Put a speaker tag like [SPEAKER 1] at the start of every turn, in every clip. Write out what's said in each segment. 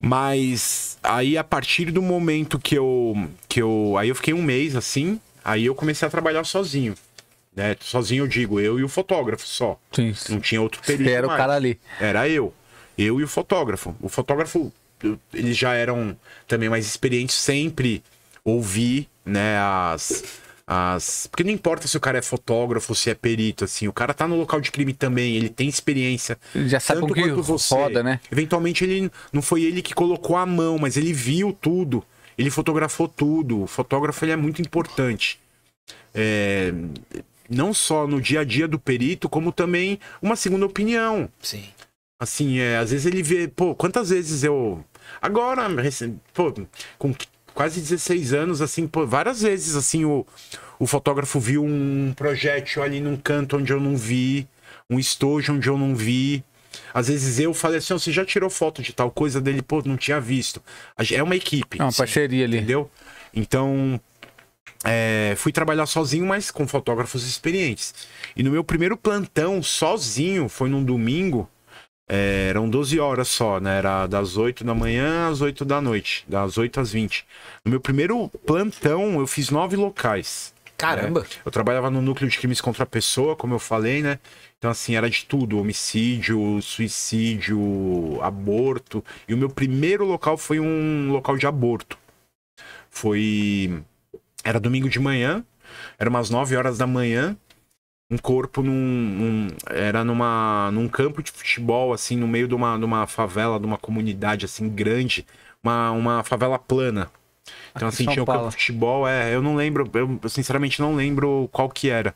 [SPEAKER 1] Mas aí a partir do momento que eu que eu aí eu fiquei um mês assim, aí eu comecei a trabalhar sozinho. Né? Sozinho eu digo, eu e o fotógrafo só. Sim, sim. Não tinha outro perito. Era o cara ali. Era eu. Eu e o fotógrafo. O fotógrafo, eles já eram também mais experientes, sempre ouvi, né, as as. Porque não importa se o cara é fotógrafo, se é perito, assim, o cara tá no local de crime também, ele tem experiência. Ele já sabe o que você. né? Eventualmente ele não foi ele que colocou a mão, mas ele viu tudo. Ele fotografou tudo. O fotógrafo ele é muito importante. É, não só no dia a dia do perito, como também uma segunda opinião. Sim. Assim, é, às vezes ele vê, pô, quantas vezes eu. Agora, pô, com quase 16 anos, assim, pô, várias vezes, assim, o, o fotógrafo viu um projétil ali num canto onde eu não vi, um estojo onde eu não vi. Às vezes eu falei assim, oh, você já tirou foto de tal coisa dele, pô, não tinha visto. É uma equipe. É uma assim, parceria ali. Entendeu? Então, é, fui trabalhar sozinho, mas com fotógrafos experientes. E no meu primeiro plantão, sozinho, foi num domingo, é, eram 12 horas só, né? Era das 8 da manhã às 8 da noite, das 8 às 20. No meu primeiro plantão, eu fiz nove locais. Né? Caramba! Né? Eu trabalhava no núcleo de crimes contra a pessoa, como eu falei, né? Então, assim, era de tudo: homicídio, suicídio, aborto. E o meu primeiro local foi um local de aborto. Foi. Era domingo de manhã, era umas 9 horas da manhã um corpo num, num, era numa num campo de futebol assim no meio de uma, de uma favela de uma comunidade assim grande uma, uma favela plana então assim tinha um campo de futebol é eu não lembro eu sinceramente não lembro qual que era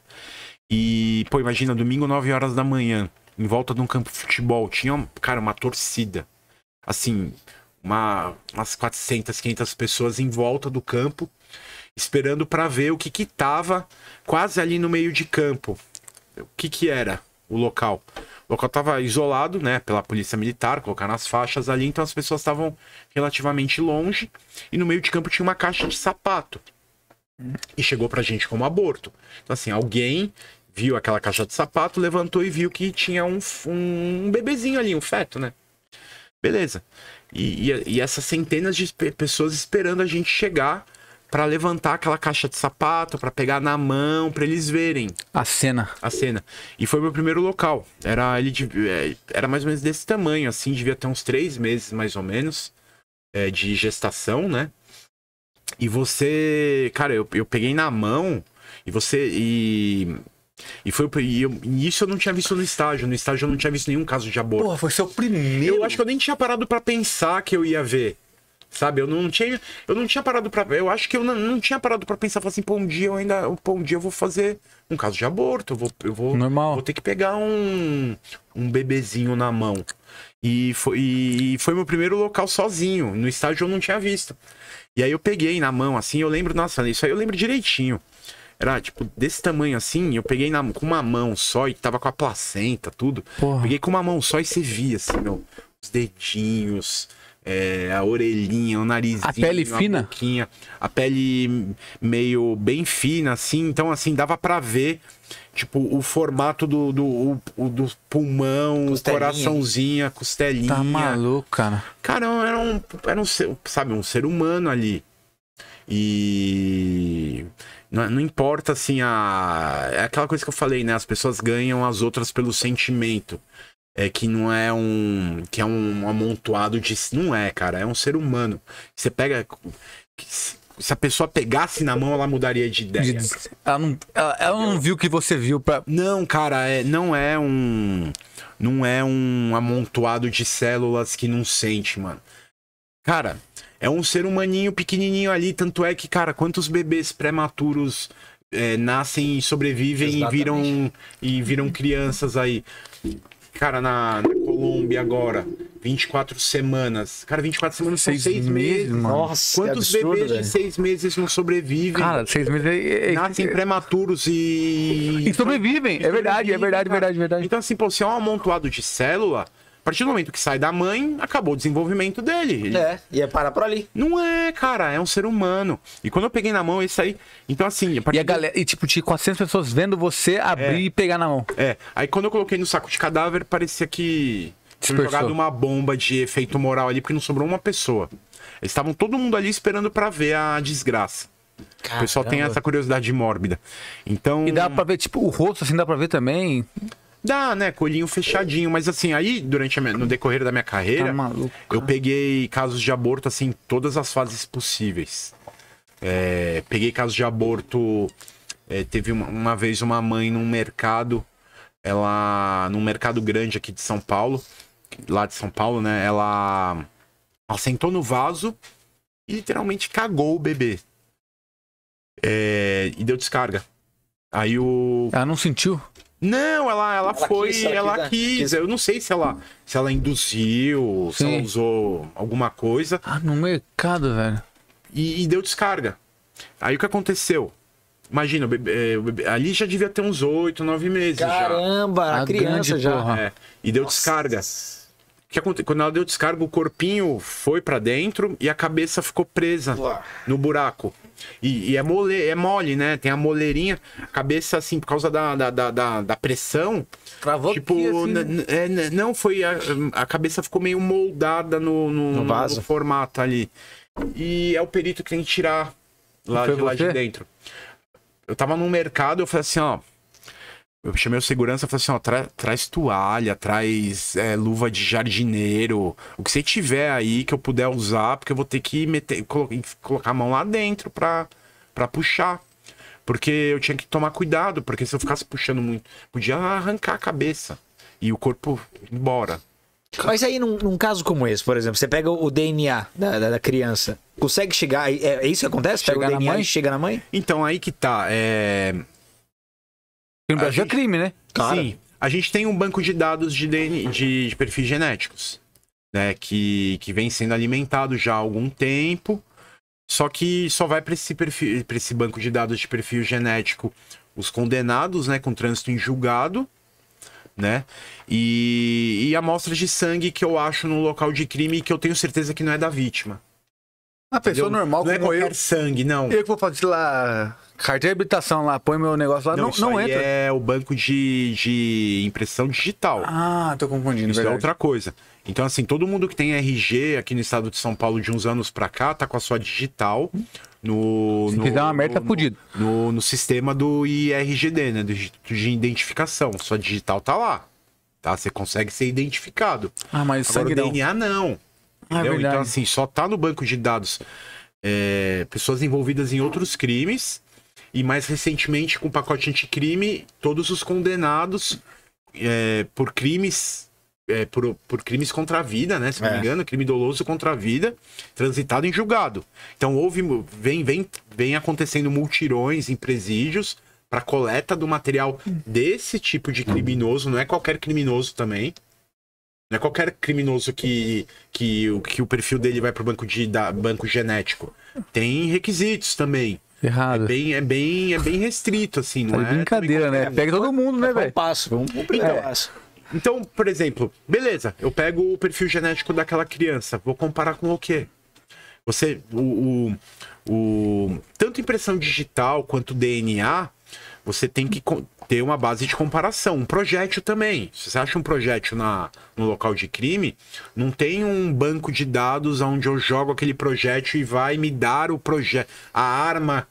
[SPEAKER 1] e pô imagina domingo 9 horas da manhã em volta de um campo de futebol tinha cara uma torcida assim uma umas 400 500 pessoas em volta do campo esperando para ver o que que tava quase ali no meio de campo. O que que era o local? O local estava isolado, né, pela polícia militar, colocar nas faixas ali, então as pessoas estavam relativamente longe e no meio de campo tinha uma caixa de sapato. E chegou pra gente como aborto. Então, assim, alguém viu aquela caixa de sapato, levantou e viu que tinha um, um bebezinho ali, um feto, né? Beleza. E, e, e essas centenas de pessoas esperando a gente chegar para levantar aquela caixa de sapato, para pegar na mão, para eles verem. A cena. A cena. E foi meu primeiro local. Era ele é, era mais ou menos desse tamanho, assim, devia ter uns três meses mais ou menos é, de gestação, né? E você, cara, eu, eu peguei na mão e você e e foi e eu, e isso eu não tinha visto no estágio. No estágio eu não tinha visto nenhum caso de aborto. Porra, foi seu primeiro. Eu acho que eu nem tinha parado para pensar que eu ia ver. Sabe, eu não tinha, eu não tinha parado para, eu acho que eu não, não tinha parado para pensar assim, pô, um dia eu ainda, pô, um dia eu vou fazer um caso de aborto, eu vou eu vou Normal. vou ter que pegar um um bebezinho na mão. E foi, e foi meu primeiro local sozinho, no estádio eu não tinha visto. E aí eu peguei na mão assim, eu lembro, nossa, isso aí eu lembro direitinho. Era, tipo, desse tamanho assim, eu peguei na, com uma mão só e tava com a placenta, tudo. Porra. Peguei com uma mão só e você via, assim, meu, os dedinhos, é, a orelhinha, o nariz A pele fina? Boquinha, a pele meio bem fina, assim. Então, assim, dava para ver, tipo, o formato do, do, o, do pulmão, costelinha. coraçãozinha, costelinha. Tá maluco, cara. Cara, era um, era um, sabe, um ser humano ali. E não, não, importa assim a. É aquela coisa que eu falei, né? As pessoas ganham as outras pelo sentimento é que não é um que é um amontoado de não é, cara, é um ser humano. Você pega se a pessoa pegasse na mão, ela mudaria de ideia. Ela não, ela, ela não viu o que você viu para Não, cara, é, não é um. Não é um amontoado de células que não sente, mano. Cara, é um ser humaninho pequenininho ali. Tanto é que, cara, quantos bebês prematuros é, nascem e sobrevivem Exatamente. e viram, e viram uhum. crianças aí? Cara, na, na Colômbia agora, 24 semanas. Cara, 24 semanas seis são seis meses, meses. Mano. Nossa, Quantos absurdo, bebês velho. de seis meses não sobrevivem? Cara, seis meses é-, é, é, Nascem é, prematuros e... E sobrevivem, é verdade, é verdade, verdade, verdade. Então assim, pô, se é um amontoado de célula... A partir do momento que sai da mãe, acabou o desenvolvimento dele. É, ia é parar por ali. Não é, cara, é um ser humano. E quando eu peguei na mão, isso aí. Então, assim. A e a galera. Do... E tipo, tinha 400 pessoas vendo você abrir é. e pegar na mão. É. Aí quando eu coloquei no saco de cadáver, parecia que. Tinha jogado uma bomba de efeito moral ali, porque não sobrou uma pessoa. Eles estavam todo mundo ali esperando para ver a desgraça. Caramba. O pessoal tem essa curiosidade mórbida. Então. E dá pra ver, tipo, o rosto assim, dá pra ver também. Dá, né? Com fechadinho. Mas assim, aí, durante a minha, no decorrer da minha tá carreira, tá eu peguei casos de aborto, assim, em todas as fases possíveis. É, peguei casos de aborto. É, teve uma, uma vez uma mãe num mercado, ela. num mercado grande aqui de São Paulo. Lá de São Paulo, né? Ela, ela sentou no vaso e literalmente cagou o bebê. É, e deu descarga. Aí o. Ela não sentiu? Não, ela, ela, ela foi, quis, ela, ela quis, né? quis, Eu não sei se ela, se ela induziu, Sim. se ela usou alguma coisa. Ah, no mercado, velho. E, e deu descarga. Aí o que aconteceu? Imagina, é, ali já devia ter uns oito, nove meses. Caramba, já. a criança já. É, e deu Nossa. descarga que aconteceu Quando ela deu descarga, o corpinho foi para dentro e a cabeça ficou presa Uau. no buraco. E, e, é, mole, é mole, né? Tem a moleirinha, a cabeça, assim, por causa da, da, da, da pressão. Travou tipo, aqui, assim. é, Não, foi. A, a, cabeça ficou meio moldada no, no, no, vaso. no formato ali. E é o perito que tem que tirar lá, de, lá de dentro. Eu tava num mercado, eu falei assim, ó eu chamei o segurança e falei assim: ó, tra traz toalha, traz é, luva de jardineiro, o que você tiver aí que eu puder usar, porque eu vou ter que meter, colo colocar a mão lá dentro pra, pra puxar. Porque eu tinha que tomar cuidado, porque se eu ficasse puxando muito, podia arrancar a cabeça e o corpo embora. Mas aí, num, num caso como esse, por exemplo, você pega o DNA da, da, da criança, consegue chegar. É, é, isso que acontece? Pega chegar o DNA na mãe? e chega na mãe? Então, aí que tá. É no Brasil é gente... é crime, né? Sim. A gente tem um banco de dados de, DNA, de, de perfis genéticos, né? Que, que vem sendo alimentado já há algum tempo. Só que só vai para esse, esse banco de dados de perfil genético os condenados, né? Com trânsito em julgado, né? E, e amostras de sangue que eu acho no local de crime que eu tenho certeza que não é da vítima. A pessoa entendeu? normal não é como eu. sangue, não. Eu que vou fazer lá carteira de habilitação lá, põe meu negócio lá, não, não, isso não entra. é o banco de, de impressão digital. Ah, tô confundindo. Isso é verdade. é outra coisa. Então, assim, todo mundo que tem RG aqui no estado de São Paulo de uns anos pra cá, tá com a sua digital no. Se no, quiser uma merda, tá No, no, no, sistema do IRGD, né? Do de identificação. Sua digital tá lá. Tá? Você consegue ser identificado. Ah, mas Agora, sangue o DNA não. não. Ah, entendeu? então, assim, só tá no banco de dados é, pessoas envolvidas em outros crimes e mais recentemente com o pacote anticrime, todos os condenados é, por crimes é, por, por, crimes contra a vida, né? Se não é. me engano, crime doloso contra a vida, transitado em julgado. Então houve vem vem vem acontecendo multirões em presídios para coleta do material desse tipo de criminoso, não é qualquer criminoso também é Qualquer criminoso que, que, que o perfil dele vai para o banco, de, da, banco genético tem requisitos também. Errado. É bem, é bem, é bem restrito, assim, não tá é? Brincadeira, né? Pega todo mundo, né, é velho? Um passo, vamos é. passo. Então, por exemplo, beleza, eu pego o perfil genético daquela criança, vou comparar com o quê? Você, o, o, o tanto impressão digital quanto DNA, você tem que ter uma base de comparação. Um projétil também. Se você acha um projétil na, no local de crime, não tem um banco de dados onde eu jogo aquele projétil e vai me dar o projeto a arma.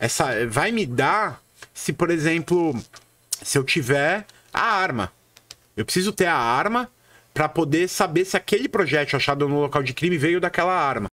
[SPEAKER 1] Essa vai me dar se, por exemplo, se eu tiver a arma. Eu preciso ter a arma para poder saber se aquele projétil achado no local de crime veio daquela arma.